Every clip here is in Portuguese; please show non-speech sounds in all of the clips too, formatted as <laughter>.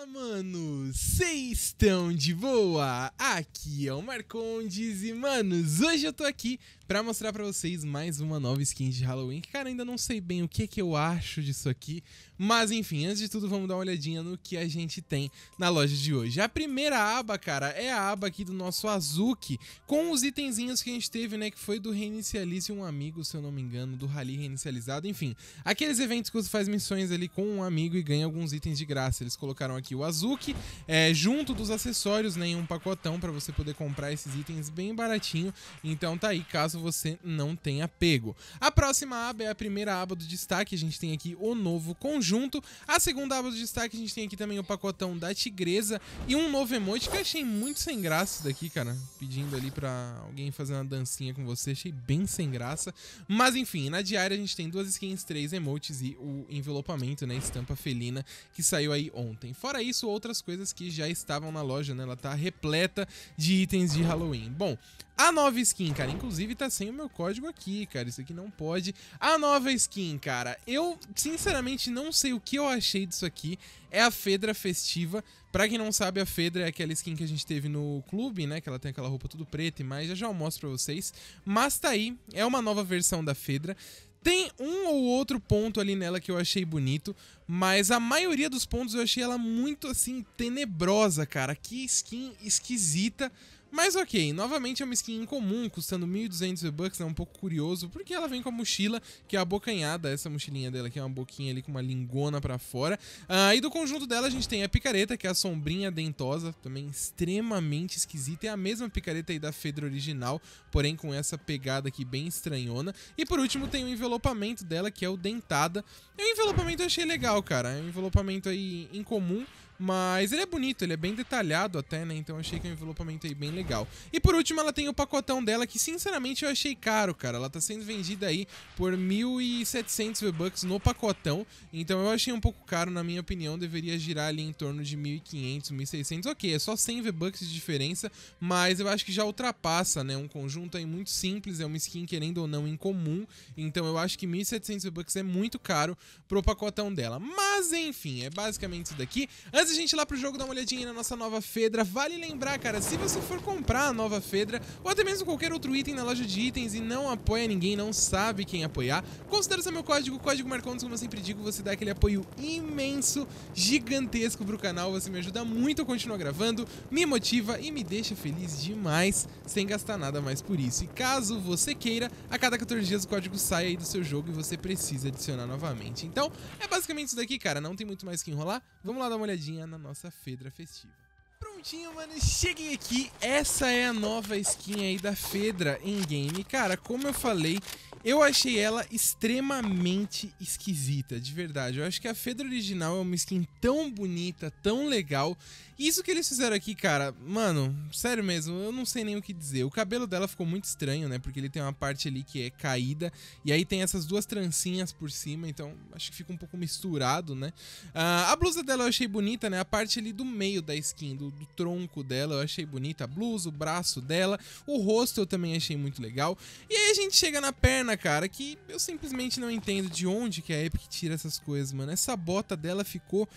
Fala, manos! Vocês estão de boa? Aqui é o Marcondes e, manos, hoje eu tô aqui para mostrar para vocês mais uma nova skin de Halloween. Cara, ainda não sei bem o que, que eu acho disso aqui, mas enfim, antes de tudo vamos dar uma olhadinha no que a gente tem na loja de hoje. A primeira aba, cara, é a aba aqui do nosso Azuki, com os itenzinhos que a gente teve, né, que foi do Reinicialize um Amigo, se eu não me engano, do Rally Reinicializado, enfim. Aqueles eventos que você faz missões ali com um amigo e ganha alguns itens de graça. Eles colocaram aqui o Azuki, é, junto dos acessórios, né, em um pacotão para você poder comprar esses itens bem baratinho. Então tá aí, caso você não tenha pego. A próxima aba é a primeira aba do destaque, a gente tem aqui o novo conjunto. A segunda aba do destaque, a gente tem aqui também o pacotão da tigresa e um novo emote. que eu achei muito sem graça isso daqui, cara. Pedindo ali pra alguém fazer uma dancinha com você, achei bem sem graça. Mas enfim, na diária a gente tem duas skins, três emotes e o envelopamento, né, estampa felina, que saiu aí ontem. Fora isso, outras coisas que já estavam na loja, né, ela tá repleta de itens de Halloween. Bom, a nova skin, cara, inclusive tá sem o meu código aqui, cara, isso aqui não pode. A nova skin, cara, eu sinceramente não sei o que eu achei disso aqui. É a Fedra Festiva. Pra quem não sabe, a Fedra é aquela skin que a gente teve no clube, né? Que ela tem aquela roupa tudo preta e mais, já já eu mostro pra vocês. Mas tá aí, é uma nova versão da Fedra. Tem um ou outro ponto ali nela que eu achei bonito, mas a maioria dos pontos eu achei ela muito assim tenebrosa, cara. Que skin esquisita. Mas ok, novamente é uma skin incomum, custando 1.200 V-Bucks, é né? um pouco curioso, porque ela vem com a mochila, que é abocanhada, essa mochilinha dela, que é uma boquinha ali com uma lingona pra fora. aí ah, do conjunto dela a gente tem a picareta, que é a sombrinha dentosa, também extremamente esquisita, é a mesma picareta aí da Fedra original, porém com essa pegada aqui bem estranhona. E por último tem o envelopamento dela, que é o dentada. E o envelopamento eu achei legal, cara, é um envelopamento aí incomum, mas ele é bonito, ele é bem detalhado até, né? Então achei que é um envelopamento aí bem legal. E por último, ela tem o pacotão dela, que sinceramente eu achei caro, cara. Ela tá sendo vendida aí por 1.700 V-Bucks no pacotão. Então eu achei um pouco caro, na minha opinião. Deveria girar ali em torno de 1.500, 1.600. Ok, é só 100 V-Bucks de diferença, mas eu acho que já ultrapassa, né? Um conjunto aí muito simples, é uma skin, querendo ou não, incomum. Então eu acho que 1.700 V-Bucks é muito caro pro pacotão dela. Mas enfim, é basicamente isso daqui. Antes a gente lá pro jogo, dá uma olhadinha na nossa nova Fedra. Vale lembrar, cara, se você for comprar a nova Fedra, ou até mesmo qualquer outro item na loja de itens e não apoia ninguém, não sabe quem apoiar, considera seu meu código, código Marcondes, como eu sempre digo, você dá aquele apoio imenso, gigantesco pro canal, você me ajuda muito a continuar gravando, me motiva e me deixa feliz demais, sem gastar nada mais por isso. E caso você queira, a cada 14 dias o código sai aí do seu jogo e você precisa adicionar novamente. Então, é basicamente isso daqui, cara, não tem muito mais que enrolar, vamos lá dar uma olhadinha na nossa Fedra Festiva. Prontinho, mano, cheguei aqui. Essa é a nova skin aí da Fedra em game. Cara, como eu falei, eu achei ela extremamente esquisita, de verdade. Eu acho que a Fedra original é uma skin tão bonita, tão legal. E isso que eles fizeram aqui, cara, mano, sério mesmo, eu não sei nem o que dizer. O cabelo dela ficou muito estranho, né? Porque ele tem uma parte ali que é caída e aí tem essas duas trancinhas por cima, então acho que fica um pouco misturado, né? Uh, a blusa dela eu achei bonita, né? A parte ali do meio da skin, do, do tronco dela, eu achei bonita. A blusa, o braço dela, o rosto eu também achei muito legal. E aí a gente chega na perna pena, cara, que eu simplesmente não entendo de onde que a Epic tira essas coisas, mano. Essa bota dela ficou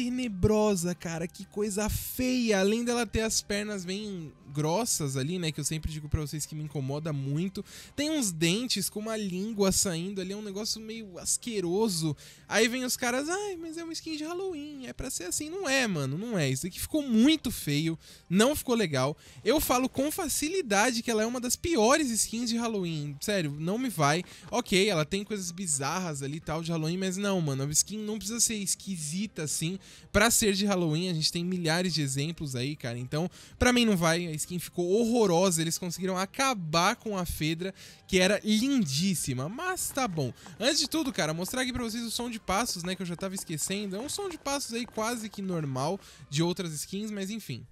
tenebrosa, cara. Que coisa feia. Além dela ter as pernas bem grossas ali, né? Que eu sempre digo para vocês que me incomoda muito. Tem uns dentes com uma língua saindo ali, é um negócio meio asqueroso. Aí vem os caras, ai, mas é uma skin de Halloween, é pra ser assim. Não é, mano, não é. Isso aqui ficou muito feio, não ficou legal. Eu falo com facilidade que ela é uma das piores skins de Halloween. Sério, não me vai. Ok, ela tem coisas bizarras ali e tal de Halloween, mas não, mano, a skin não precisa ser esquisita assim. Pra ser de Halloween, a gente tem milhares de exemplos aí, cara. Então, pra mim não vai. A skin ficou horrorosa. Eles conseguiram acabar com a Fedra, que era lindíssima. Mas tá bom. Antes de tudo, cara, mostrar aqui pra vocês o som de passos, né? Que eu já tava esquecendo. É um som de passos aí quase que normal de outras skins, mas enfim.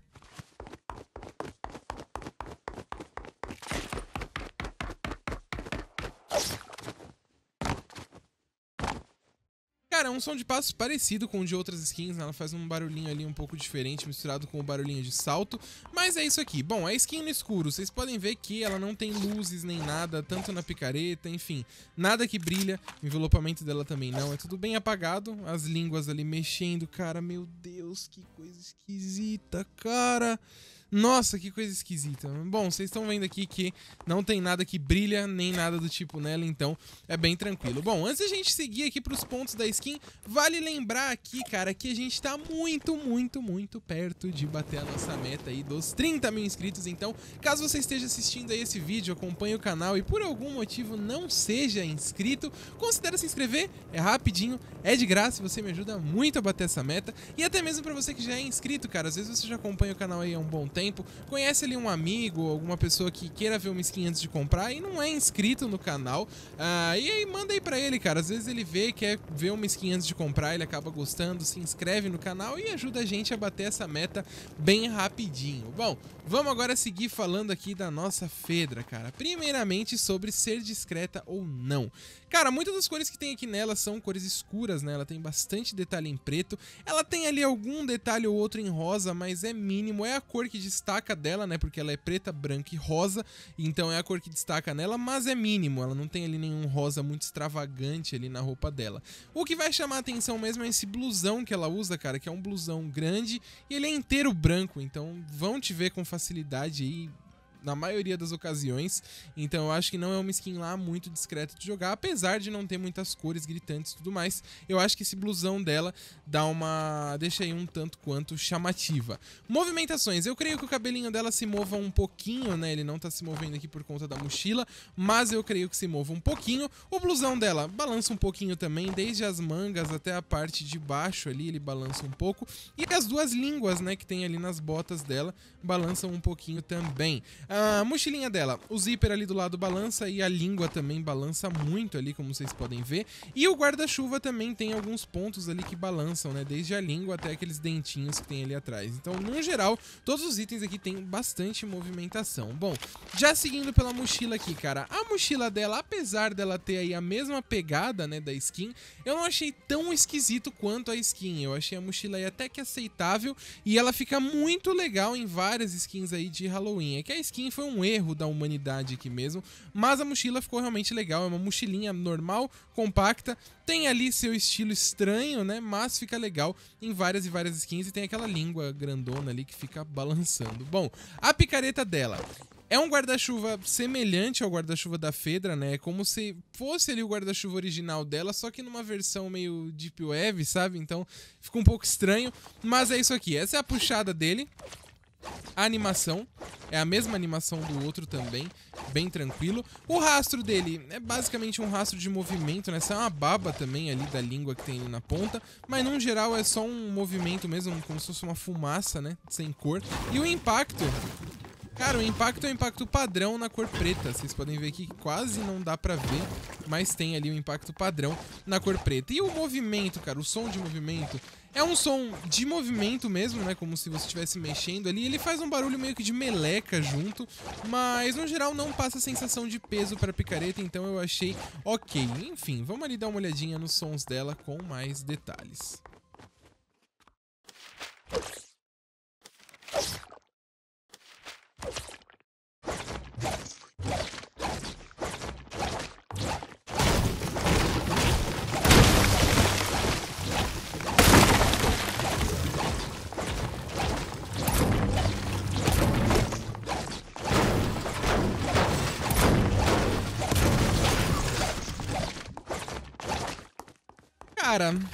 Cara, é um som de passos parecido com o de outras skins, né? ela faz um barulhinho ali um pouco diferente, misturado com o barulhinho de salto, mas é isso aqui. Bom, a skin no escuro, vocês podem ver que ela não tem luzes nem nada, tanto na picareta, enfim, nada que brilha, o envelopamento dela também não, é tudo bem apagado, as línguas ali mexendo, cara, meu Deus, que coisa esquisita, cara... Nossa, que coisa esquisita. Bom, vocês estão vendo aqui que não tem nada que brilha, nem nada do tipo nela, então é bem tranquilo. Bom, antes a gente seguir aqui para os pontos da skin, vale lembrar aqui, cara, que a gente está muito, muito, muito perto de bater a nossa meta aí dos 30 mil inscritos. Então, caso você esteja assistindo aí esse vídeo, acompanhe o canal e por algum motivo não seja inscrito, considere se inscrever, é rapidinho, é de graça, você me ajuda muito a bater essa meta. E até mesmo para você que já é inscrito, cara, às vezes você já acompanha o canal aí há um bom tempo, tempo, conhece ali um amigo, alguma pessoa que queira ver uma skin antes de comprar e não é inscrito no canal, uh, e aí manda aí pra ele, cara. Às vezes ele vê, quer ver uma skin antes de comprar, ele acaba gostando, se inscreve no canal e ajuda a gente a bater essa meta bem rapidinho. Bom, vamos agora seguir falando aqui da nossa Fedra, cara. Primeiramente sobre ser discreta ou não. Cara, muitas das cores que tem aqui nela são cores escuras, né? Ela tem bastante detalhe em preto. Ela tem ali algum detalhe ou outro em rosa, mas é mínimo. É a cor que destaca dela, né? Porque ela é preta, branca e rosa, então é a cor que destaca nela, mas é mínimo, ela não tem ali nenhum rosa muito extravagante ali na roupa dela. O que vai chamar atenção mesmo é esse blusão que ela usa, cara, que é um blusão grande e ele é inteiro branco, então vão te ver com facilidade aí na maioria das ocasiões. Então eu acho que não é uma skin lá muito discreta de jogar, apesar de não ter muitas cores gritantes e tudo mais. Eu acho que esse blusão dela dá uma. deixa aí um tanto quanto chamativa. Movimentações. Eu creio que o cabelinho dela se mova um pouquinho, né? Ele não tá se movendo aqui por conta da mochila, mas eu creio que se mova um pouquinho. O blusão dela balança um pouquinho também, desde as mangas até a parte de baixo ali, ele balança um pouco. E as duas línguas, né, que tem ali nas botas dela, balançam um pouquinho também. A ah, a mochilinha dela, o zíper ali do lado balança e a língua também balança muito ali, como vocês podem ver. E o guarda-chuva também tem alguns pontos ali que balançam, né? Desde a língua até aqueles dentinhos que tem ali atrás. Então, no geral, todos os itens aqui têm bastante movimentação. Bom, já seguindo pela mochila aqui, cara. A mochila dela, apesar dela ter aí a mesma pegada, né, da skin, eu não achei tão esquisito quanto a skin. Eu achei a mochila aí até que aceitável e ela fica muito legal em várias skins aí de Halloween. É que a skin foi um erro da humanidade aqui mesmo. Mas a mochila ficou realmente legal, é uma mochilinha normal, compacta, tem ali seu estilo estranho, né? Mas fica legal em várias e várias skins e tem aquela língua grandona ali que fica balançando. Bom, a picareta dela. É um guarda-chuva semelhante ao guarda-chuva da Fedra, né? É como se fosse ali o guarda-chuva original dela, só que numa versão meio Deep Web, sabe? Então ficou um pouco estranho. Mas é isso aqui. Essa é a puxada dele. A animação é a mesma animação do outro também, bem tranquilo. O rastro dele é basicamente um rastro de movimento, né? Essa é uma baba também ali da língua que tem ali na ponta, mas no geral é só um movimento mesmo, como se fosse uma fumaça, né? Sem cor. E o impacto... Cara, o impacto é o impacto padrão na cor preta. Vocês podem ver que quase não dá pra ver, mas tem ali o impacto padrão na cor preta. E o movimento, cara, o som de movimento é um som de movimento mesmo, né? Como se você estivesse mexendo ali. Ele faz um barulho meio que de meleca junto, mas no geral não passa a sensação de peso para a picareta, então eu achei ok. Enfim, vamos ali dar uma olhadinha nos sons dela com mais detalhes. Adam.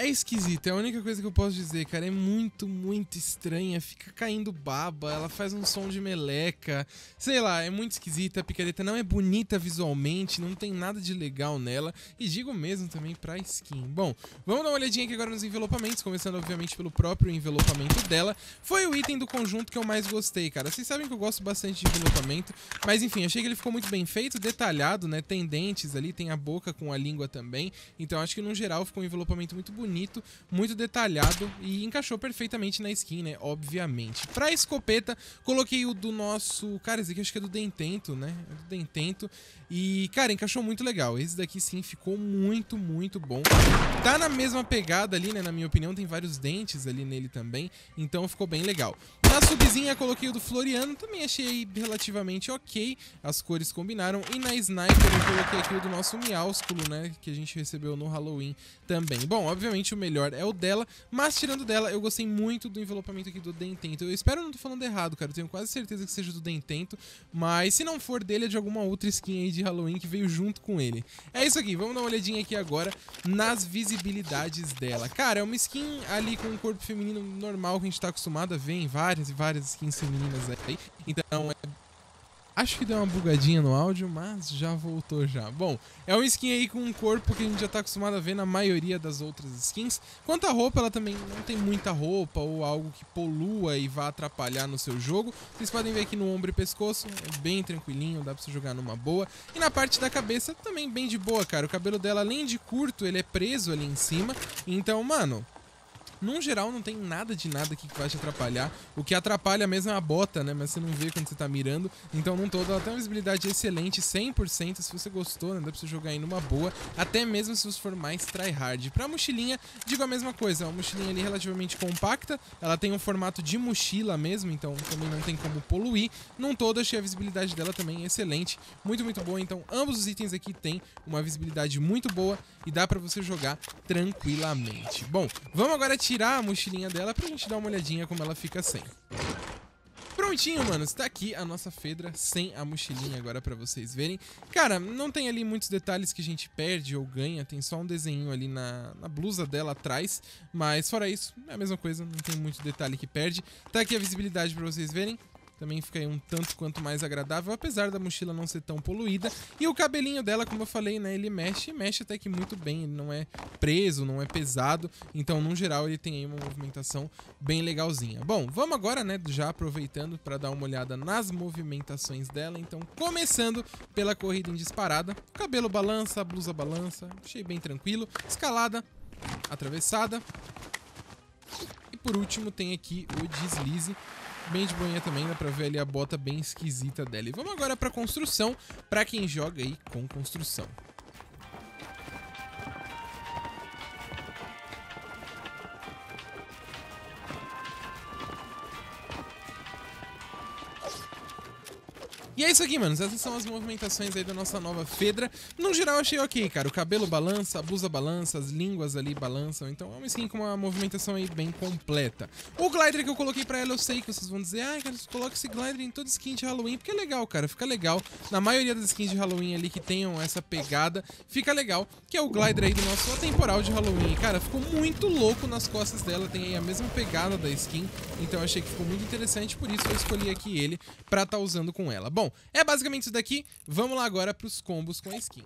É esquisito, é a única coisa que eu posso dizer, cara. É muito, muito estranha. Fica caindo baba, ela faz um som de meleca. Sei lá, é muito esquisita. A picareta não é bonita visualmente, não tem nada de legal nela. E digo mesmo também pra skin. Bom, vamos dar uma olhadinha aqui agora nos envelopamentos, começando obviamente pelo próprio envelopamento dela. Foi o item do conjunto que eu mais gostei, cara. Vocês sabem que eu gosto bastante de envelopamento, mas enfim, achei que ele ficou muito bem feito, detalhado, né? Tem dentes ali, tem a boca com a língua também. Então acho que no geral ficou um envelopamento muito bonito bonito, muito detalhado e encaixou perfeitamente na skin, né? Obviamente. Pra escopeta, coloquei o do nosso... Cara, esse aqui acho que é do Dentento, né? É do Dentento. E, cara, encaixou muito legal. Esse daqui, sim, ficou muito, muito bom. Tá na mesma pegada ali, né? Na minha opinião, tem vários dentes ali nele também. Então ficou bem legal. Na subzinha coloquei o do Floriano, também achei relativamente ok, as cores combinaram. E na Sniper eu coloquei aqui o do nosso Miaúsculo, né, que a gente recebeu no Halloween também. Bom, obviamente o melhor é o dela, mas tirando dela, eu gostei muito do envelopamento aqui do Dentento. Eu espero não tô falando errado, cara, eu tenho quase certeza que seja do Dentento, mas se não for dele, é de alguma outra skin aí de Halloween que veio junto com ele. É isso aqui, vamos dar uma olhadinha aqui agora nas visibilidades dela. Cara, é uma skin ali com um corpo feminino normal que a gente tá acostumado a ver em vários várias e várias skins femininas aí. Então, é... acho que deu uma bugadinha no áudio, mas já voltou já. Bom, é uma skin aí com um corpo que a gente já tá acostumado a ver na maioria das outras skins. Quanto à roupa, ela também não tem muita roupa ou algo que polua e vá atrapalhar no seu jogo. Vocês podem ver aqui no ombro e pescoço, é bem tranquilinho, dá pra você jogar numa boa. E na parte da cabeça, também bem de boa, cara. O cabelo dela, além de curto, ele é preso ali em cima. Então, mano, num geral, não tem nada de nada aqui que vai te atrapalhar. O que atrapalha mesmo é a bota, né? Mas você não vê quando você tá mirando. Então, num todo, ela tem uma visibilidade excelente, 100%. Se você gostou, né? Dá pra você jogar aí numa boa. Até mesmo se você for mais tryhard. Pra mochilinha, digo a mesma coisa. É uma mochilinha ali relativamente compacta. Ela tem um formato de mochila mesmo, então também não tem como poluir. Num todo, achei a visibilidade dela também excelente. Muito, muito boa. Então, ambos os itens aqui têm uma visibilidade muito boa e dá pra você jogar tranquilamente. Bom, vamos agora te tirar a mochilinha dela pra gente dar uma olhadinha como ela fica sem. Prontinho, mano. Está aqui a nossa Fedra sem a mochilinha agora para vocês verem. Cara, não tem ali muitos detalhes que a gente perde ou ganha. Tem só um desenho ali na, na blusa dela atrás. Mas fora isso, é a mesma coisa. Não tem muito detalhe que perde. Tá aqui a visibilidade para vocês verem também fica aí um tanto quanto mais agradável, apesar da mochila não ser tão poluída. E o cabelinho dela, como eu falei, né, ele mexe, mexe até que muito bem, ele não é preso, não é pesado, então no geral ele tem aí uma movimentação bem legalzinha. Bom, vamos agora, né, já aproveitando para dar uma olhada nas movimentações dela, então começando pela corrida em disparada, cabelo balança, blusa balança, achei bem tranquilo, escalada, atravessada, e por último tem aqui o deslize, bem de boinha também, dá pra ver ali a bota bem esquisita dela. E vamos agora pra construção, pra quem joga aí com construção. E é isso aqui, mano. Essas são as movimentações aí da nossa nova Fedra. No geral, eu achei ok, cara. O cabelo balança, a blusa balança, as línguas ali balançam. Então é uma skin com uma movimentação aí bem completa. O glider que eu coloquei pra ela, eu sei que vocês vão dizer, ah, cara, coloca esse glider em toda skin de Halloween, porque é legal, cara. Fica legal. Na maioria das skins de Halloween ali que tenham essa pegada, fica legal. Que é o glider aí do nosso temporal de Halloween. E, cara, ficou muito louco nas costas dela. Tem aí a mesma pegada da skin. Então achei que ficou muito interessante, por isso eu escolhi aqui ele pra estar tá usando com ela. Bom, é basicamente isso daqui. Vamos lá agora para os combos com a skin.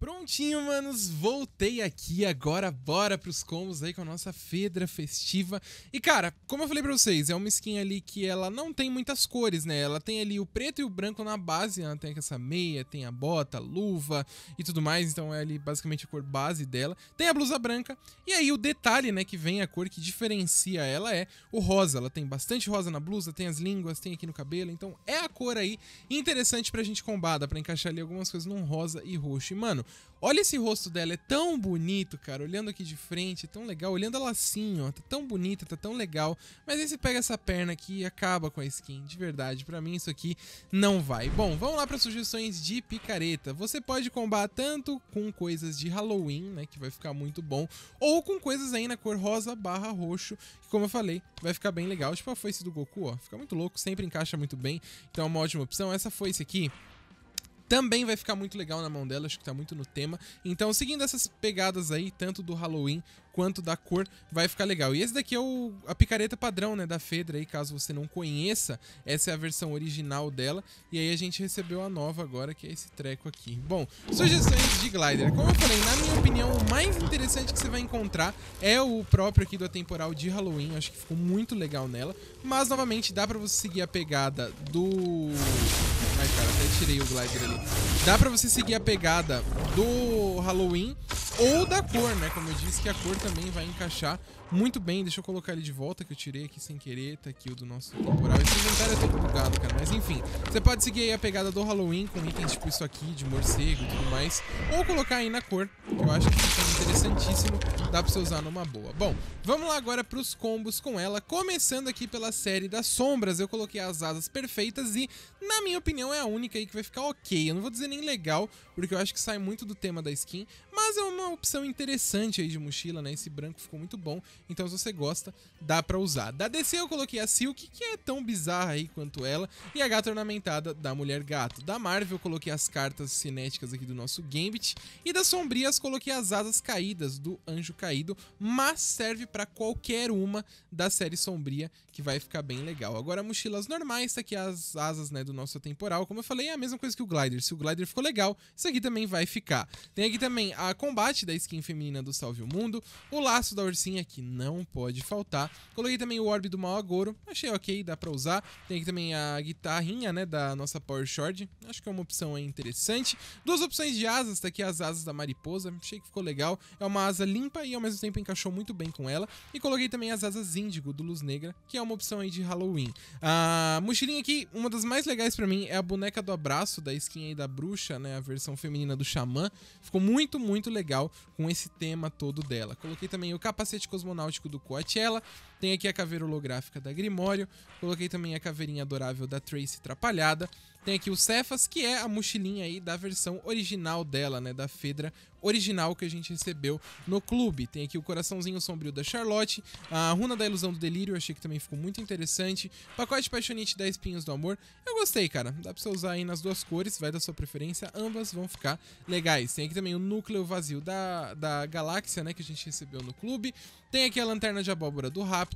Prontinho, manos, voltei aqui agora, bora pros combos aí com a nossa Fedra festiva. E cara, como eu falei pra vocês, é uma skin ali que ela não tem muitas cores, né? Ela tem ali o preto e o branco na base, ela tem essa meia, tem a bota, a luva e tudo mais, então é ali basicamente a cor base dela. Tem a blusa branca, e aí o detalhe, né, que vem a cor que diferencia ela é o rosa. Ela tem bastante rosa na blusa, tem as línguas, tem aqui no cabelo, então é a cor aí interessante pra gente combar, dá pra encaixar ali algumas coisas num rosa e roxo. E mano, Olha esse rosto dela, é tão bonito, cara. Olhando aqui de frente, é tão legal. Olhando ela assim, ó, tá tão bonita, tá tão legal. Mas aí você pega essa perna aqui e acaba com a skin. De verdade, para mim isso aqui não vai. Bom, vamos lá para sugestões de picareta. Você pode combater tanto com coisas de Halloween, né, que vai ficar muito bom, ou com coisas aí na cor rosa barra roxo, que como eu falei, vai ficar bem legal. Tipo a foice do Goku, ó, fica muito louco, sempre encaixa muito bem. Então é uma ótima opção. Essa foice aqui também vai ficar muito legal na mão dela, acho que tá muito no tema. Então, seguindo essas pegadas aí, tanto do Halloween quanto da cor, vai ficar legal. E esse daqui é o, a picareta padrão, né, da Fedra, aí, caso você não conheça, essa é a versão original dela, e aí a gente recebeu a nova agora, que é esse treco aqui. Bom, sugestões de glider. Como eu falei, na minha opinião, o mais interessante que você vai encontrar é o próprio aqui do Atemporal de Halloween, acho que ficou muito legal nela, mas novamente dá pra você seguir a pegada do... Ai, cara, até tirei o glider ali. Dá pra você seguir a pegada do Halloween ou da cor, né? Como eu disse que a cor também vai encaixar muito bem. Deixa eu colocar ele de volta, que eu tirei aqui sem querer. Tá aqui o do nosso temporal. Esse inventário é todo bugado, cara. Mas enfim, você pode seguir aí a pegada do Halloween com itens tipo isso aqui, de morcego e tudo mais. Ou colocar aí na cor, que eu acho que fica interessantíssimo. Dá pra você usar numa boa. Bom, vamos lá agora pros combos com ela. Começando aqui pela série das sombras. Eu coloquei as asas perfeitas e, na minha opinião, é a única aí que vai ficar ok. Eu não vou dizer nem legal, porque eu acho que sai muito do tema da skin. Mas é uma opção interessante aí de mochila, né? Esse branco ficou muito bom. Então, se você gosta, dá pra usar. Da DC eu coloquei a Silk, que é tão bizarra aí quanto ela, e a gata ornamentada da Mulher Gato. Da Marvel eu coloquei as cartas cinéticas aqui do nosso Gambit, e das sombrias coloquei as asas caídas do Anjo Caído, mas serve para qualquer uma da série sombria que vai ficar bem legal. Agora, mochilas normais, tá aqui as asas né, do nosso temporal. Como eu falei, é a mesma coisa que o glider. Se o glider ficou legal, isso aqui também vai ficar. Tem aqui também a combate da skin feminina do Salve o Mundo, o laço da ursinha, que não pode faltar. Coloquei também o orbe do Mal Agouro, achei ok, dá pra usar. Tem aqui também a guitarrinha né, da nossa Power Short, acho que é uma opção interessante. Duas opções de asas, tá aqui as asas da mariposa, achei que ficou legal. É uma asa limpa e ao mesmo tempo encaixou muito bem com ela. E coloquei também as asas índigo do Luz Negra, que é uma uma opção aí de Halloween. A mochilinha aqui, uma das mais legais para mim é a boneca do abraço, da skin aí da bruxa, né? A versão feminina do xamã. Ficou muito, muito legal com esse tema todo dela. Coloquei também o capacete cosmonáutico do Coachella, tem aqui a caveira holográfica da Grimório. Coloquei também a caveirinha adorável da Tracy Trapalhada. Tem aqui o Cefas, que é a mochilinha aí da versão original dela, né? Da Fedra original que a gente recebeu no clube. Tem aqui o coraçãozinho sombrio da Charlotte, a runa da ilusão do delírio, achei que também ficou muito interessante. Pacote Paixonite 10 Espinhos do Amor, eu gostei, cara. Dá pra você usar aí nas duas cores, vai da sua preferência, ambas vão ficar legais. Tem aqui também o núcleo vazio da, da galáxia, né? Que a gente recebeu no clube. Tem aqui a lanterna de abóbora do Rap,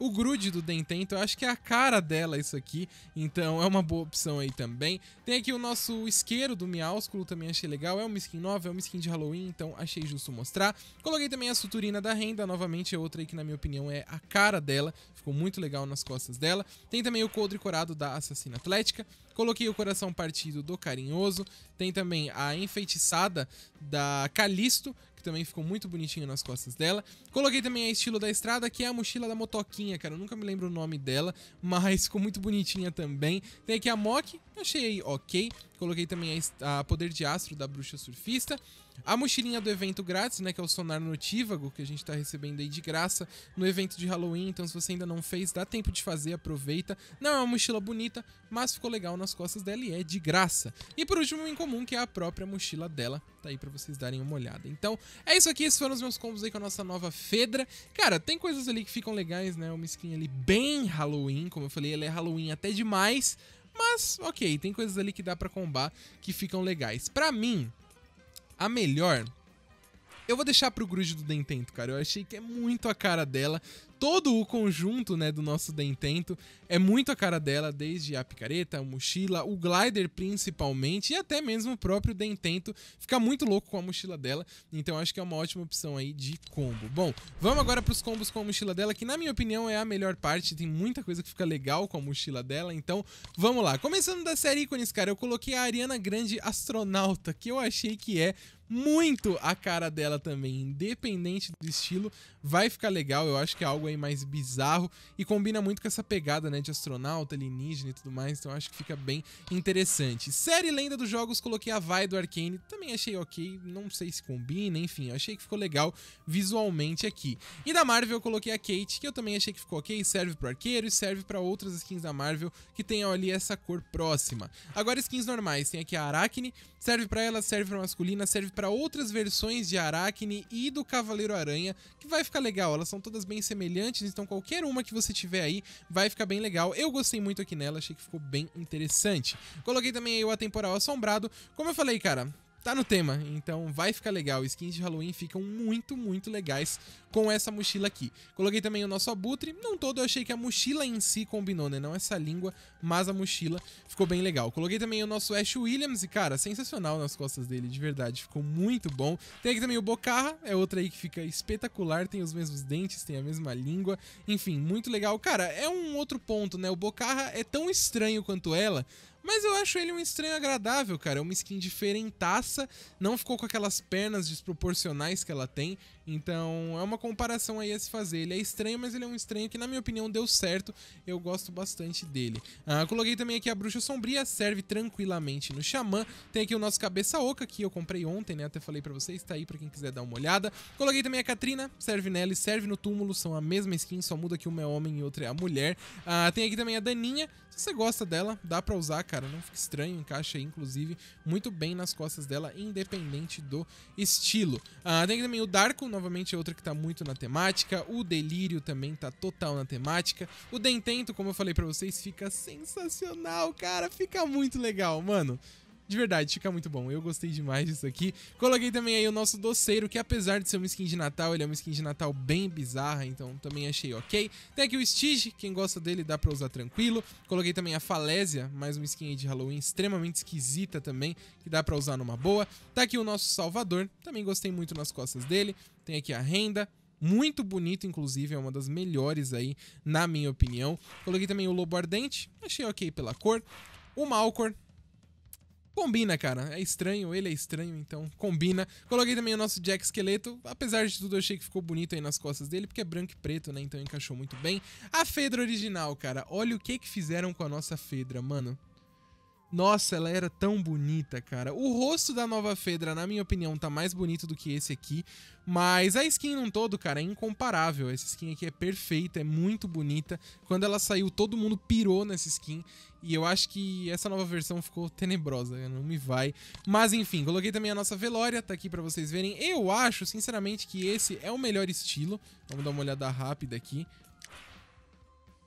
o Grude do Dentento, então eu acho que é a cara dela isso aqui, então é uma boa opção aí também. Tem aqui o nosso isqueiro do Miaúsculo, também achei legal, é uma skin nova, é uma skin de Halloween, então achei justo mostrar. Coloquei também a Suturina da Renda, novamente é outra aí que na minha opinião é a cara dela, ficou muito legal nas costas dela. Tem também o Coldre Corado da Assassina Atlética, coloquei o Coração Partido do Carinhoso, tem também a Enfeitiçada da Calisto, também ficou muito bonitinha nas costas dela. Coloquei também a estilo da estrada, que é a mochila da motoquinha, cara. Eu nunca me lembro o nome dela, <laughs> mas ficou muito bonitinha também. Tem aqui a Mock, achei ok. Coloquei também a, a Poder de Astro da Bruxa Surfista. A mochilinha do evento grátis, né? Que é o Sonar Notívago, que a gente tá recebendo aí de graça no evento de Halloween. Então, se você ainda não fez, dá tempo de fazer, aproveita. Não é uma mochila bonita, mas ficou legal nas costas dela e é de graça. E por último, em comum, que é a própria mochila dela. Tá aí pra vocês darem uma olhada. Então, é isso aqui. Esses foram os meus combos aí com a nossa nova Fedra. Cara, tem coisas ali que ficam legais, né? Uma skin ali bem Halloween. Como eu falei, ela é Halloween até demais. Mas, ok, tem coisas ali que dá para combar que ficam legais. Para mim, a melhor eu vou deixar pro grudge do Dentento, cara. Eu achei que é muito a cara dela todo o conjunto né, do nosso Dentento é muito a cara dela, desde a picareta, a mochila, o glider principalmente, e até mesmo o próprio Dentento fica muito louco com a mochila dela, então acho que é uma ótima opção aí de combo. Bom, vamos agora para os combos com a mochila dela, que na minha opinião é a melhor parte, tem muita coisa que fica legal com a mochila dela, então vamos lá. Começando da série ícones, cara, eu coloquei a Ariana Grande Astronauta, que eu achei que é muito a cara dela também, independente do estilo, vai ficar legal, eu acho que é algo aí mais bizarro e combina muito com essa pegada, né, de astronauta, alienígena e tudo mais, então acho que fica bem interessante. Série Lenda dos Jogos, coloquei a Vai do Arcane, também achei ok, não sei se combina, enfim, achei que ficou legal visualmente aqui. E da Marvel eu coloquei a Kate, que eu também achei que ficou ok, serve pro arqueiro e serve para outras skins da Marvel que tenham ali essa cor próxima. Agora skins normais, tem aqui a Aracne, serve para ela, serve pra masculina, serve para outras versões de Aracne e do Cavaleiro Aranha, que vai ficar legal, elas são todas bem semelhantes brilhantes, então qualquer uma que você tiver aí vai ficar bem legal. Eu gostei muito aqui nela, achei que ficou bem interessante. Coloquei também aí o Atemporal Assombrado. Como eu falei, cara, tá no tema, então vai ficar legal. Skins de Halloween ficam muito, muito legais com essa mochila aqui. Coloquei também o nosso abutre. Não todo, eu achei que a mochila em si combinou, né? Não essa língua, mas a mochila ficou bem legal. Coloquei também o nosso Ash Williams e, cara, sensacional nas costas dele, de verdade. Ficou muito bom. Tem aqui também o Bocarra, é outra aí que fica espetacular. Tem os mesmos dentes, tem a mesma língua. Enfim, muito legal. Cara, é um outro ponto, né? O Bocarra é tão estranho quanto ela, mas eu acho ele um estranho agradável, cara. É uma skin diferentaça, não ficou com aquelas pernas desproporcionais que ela tem. Então, é uma comparação aí a se fazer. Ele é estranho, mas ele é um estranho que, na minha opinião, deu certo. Eu gosto bastante dele. Ah, coloquei também aqui a Bruxa Sombria, serve tranquilamente no Xamã. Tem aqui o nosso Cabeça Oca, que eu comprei ontem, né? Até falei pra vocês, tá aí pra quem quiser dar uma olhada. Coloquei também a Katrina, serve nela e serve no túmulo, são a mesma skin, só muda que uma é homem e outra é a mulher. Ah, tem aqui também a Daninha, se você gosta dela, dá pra usar, cara. Não fica estranho, encaixa aí, inclusive, muito bem nas costas dela, independente do estilo. Ah, tem também o Darko, novamente é outra que tá muito na temática. O Delírio também tá total na temática. O Dentento, como eu falei pra vocês, fica sensacional, cara. Fica muito legal, mano. De verdade, fica muito bom. Eu gostei demais disso aqui. Coloquei também aí o nosso doceiro, que apesar de ser uma skin de Natal, ele é uma skin de Natal bem bizarra, então também achei ok. Tem aqui o Stige, quem gosta dele dá pra usar tranquilo. Coloquei também a Falésia, mais uma skin aí de Halloween extremamente esquisita também, que dá pra usar numa boa. Tá aqui o nosso Salvador, também gostei muito nas costas dele. Tem aqui a Renda, muito bonito, inclusive, é uma das melhores aí, na minha opinião. Coloquei também o Lobo Ardente, achei ok pela cor. O Malcor, combina, cara. É estranho, ele é estranho, então combina. Coloquei também o nosso Jack Esqueleto. Apesar de tudo, eu achei que ficou bonito aí nas costas dele, porque é branco e preto, né? Então encaixou muito bem. A Fedra original, cara. Olha o que que fizeram com a nossa Fedra, mano. Nossa, ela era tão bonita, cara. O rosto da nova Fedra, na minha opinião, tá mais bonito do que esse aqui. Mas a skin num todo, cara, é incomparável. Essa skin aqui é perfeita, é muito bonita. Quando ela saiu, todo mundo pirou nessa skin. E eu acho que essa nova versão ficou tenebrosa, né? não me vai. Mas enfim, coloquei também a nossa velória, tá aqui pra vocês verem. Eu acho, sinceramente, que esse é o melhor estilo. Vamos dar uma olhada rápida aqui.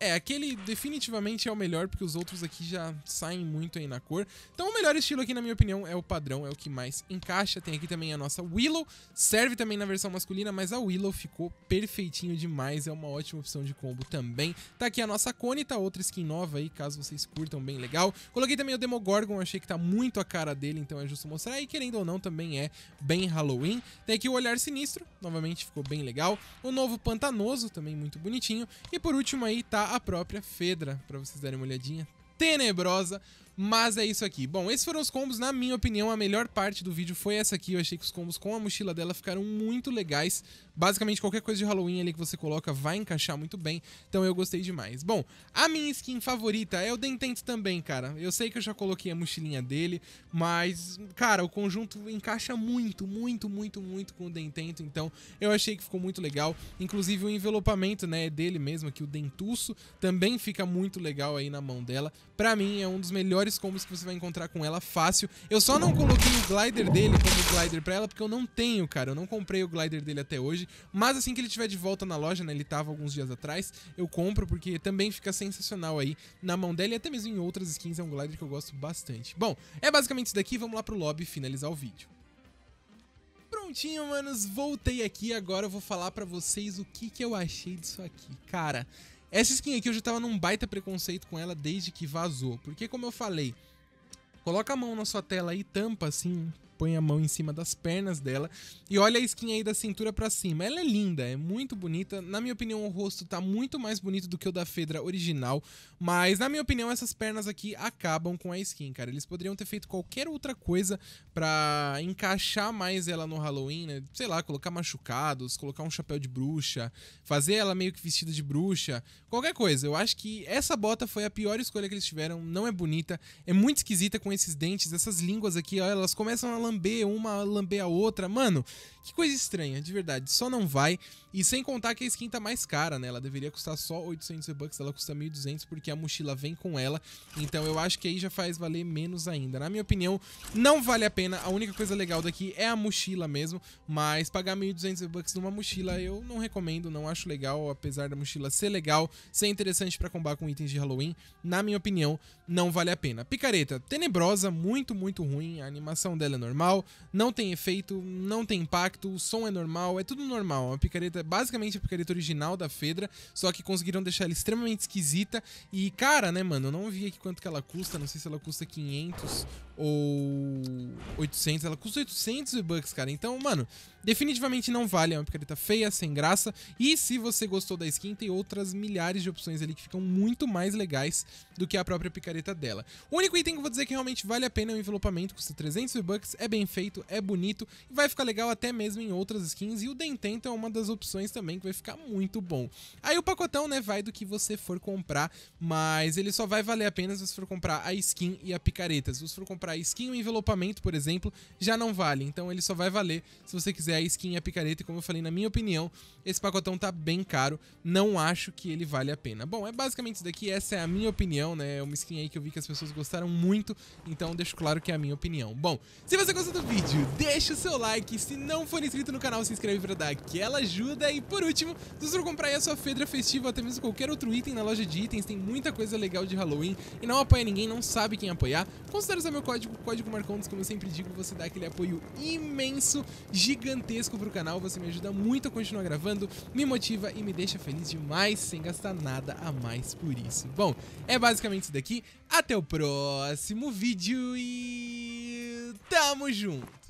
É, aquele definitivamente é o melhor, porque os outros aqui já saem muito aí na cor. Então o melhor estilo aqui, na minha opinião, é o padrão, é o que mais encaixa. Tem aqui também a nossa Willow, serve também na versão masculina, mas a Willow ficou perfeitinho demais, é uma ótima opção de combo também. Tá aqui a nossa Connie, tá outra skin nova aí, caso vocês curtam, bem legal. Coloquei também o Demogorgon, achei que tá muito a cara dele, então é justo mostrar. E querendo ou não, também é bem Halloween. Tem aqui o Olhar Sinistro, novamente ficou bem legal. O novo Pantanoso, também muito bonitinho. E por último aí tá a própria Fedra, para vocês darem uma olhadinha. Tenebrosa, mas é isso aqui. Bom, esses foram os combos. Na minha opinião, a melhor parte do vídeo foi essa aqui. Eu achei que os combos com a mochila dela ficaram muito legais. Basicamente, qualquer coisa de Halloween ali que você coloca vai encaixar muito bem. Então eu gostei demais. Bom, a minha skin favorita é o Dentente também, cara. Eu sei que eu já coloquei a mochilinha dele, mas, cara, o conjunto encaixa muito, muito, muito, muito com o Dentento. Então eu achei que ficou muito legal. Inclusive o envelopamento, né, dele mesmo aqui, o Dentuço, também fica muito legal aí na mão dela. Pra mim, é um dos melhores melhores combos que você vai encontrar com ela fácil. Eu só não coloquei o glider dele como glider pra ela, porque eu não tenho, cara. Eu não comprei o glider dele até hoje. Mas assim que ele tiver de volta na loja, né? Ele tava alguns dias atrás, eu compro, porque também fica sensacional aí na mão dela e até mesmo em outras skins. É um glider que eu gosto bastante. Bom, é basicamente isso daqui. Vamos lá pro lobby finalizar o vídeo. Prontinho, manos, voltei aqui agora eu vou falar para vocês o que, que eu achei disso aqui. Cara, essa skin aqui eu já tava num baita preconceito com ela desde que vazou. Porque como eu falei, coloca a mão na sua tela e tampa assim põe a mão em cima das pernas dela e olha a skin aí da cintura para cima. Ela é linda, é muito bonita. Na minha opinião, o rosto tá muito mais bonito do que o da Fedra original, mas na minha opinião, essas pernas aqui acabam com a skin, cara. Eles poderiam ter feito qualquer outra coisa para encaixar mais ela no Halloween, né? Sei lá, colocar machucados, colocar um chapéu de bruxa, fazer ela meio que vestida de bruxa, qualquer coisa. Eu acho que essa bota foi a pior escolha que eles tiveram, não é bonita, é muito esquisita com esses dentes, essas línguas aqui, ó, elas começam a lamber uma, lamber a outra. Mano, que coisa estranha, de verdade. Só não vai. E sem contar que a skin tá mais cara, né? Ela deveria custar só 800 bucks, ela custa 1.200 porque a mochila vem com ela. Então eu acho que aí já faz valer menos ainda. Na minha opinião, não vale a pena. A única coisa legal daqui é a mochila mesmo, mas pagar 1.200 bucks numa mochila eu não recomendo, não acho legal, apesar da mochila ser legal, ser interessante para combar com itens de Halloween, na minha opinião, não vale a pena. Picareta, tenebrosa, muito, muito ruim, a animação dela é normal normal, não tem efeito, não tem impacto, o som é normal, é tudo normal. Uma picareta, basicamente a picareta original da Fedra, só que conseguiram deixar ela extremamente esquisita. E cara, né, mano, eu não vi aqui quanto que ela custa, não sei se ela custa 500 ou 800, ela custa 800 V-Bucks, cara. Então, mano, definitivamente não vale, é uma picareta feia, sem graça. E se você gostou da skin, tem outras milhares de opções ali que ficam muito mais legais do que a própria picareta dela. O único item que eu vou dizer que realmente vale a pena é o envelopamento, custa 300 V-Bucks, é bem feito, é bonito e vai ficar legal até mesmo em outras skins. E o Dentento é uma das opções também que vai ficar muito bom. Aí o pacotão, né, vai do que você for comprar, mas ele só vai valer a pena se você for comprar a skin e a picareta. Se você for comprar a skin e o envelopamento, por exemplo, já não vale. Então ele só vai valer se você quiser a skin e a picareta. E como eu falei, na minha opinião, esse pacotão tá bem caro. Não acho que ele vale a pena. Bom, é basicamente isso daqui. Essa é a minha opinião, né? É uma skin aí que eu vi que as pessoas gostaram muito. Então deixo claro que é a minha opinião. Bom, se você você gostou do vídeo, deixa o seu like, se não for inscrito no canal, se inscreve para dar aquela ajuda. E por último, se você for comprar aí a sua Fedra Festiva ou até mesmo qualquer outro item na loja de itens, tem muita coisa legal de Halloween e não apoia ninguém, não sabe quem apoiar, considera usar meu código, código Marcondes, como eu sempre digo, você dá aquele apoio imenso, gigantesco pro canal, você me ajuda muito a continuar gravando, me motiva e me deixa feliz demais, sem gastar nada a mais por isso. Bom, é basicamente isso daqui, até o próximo vídeo e... Tamo junto.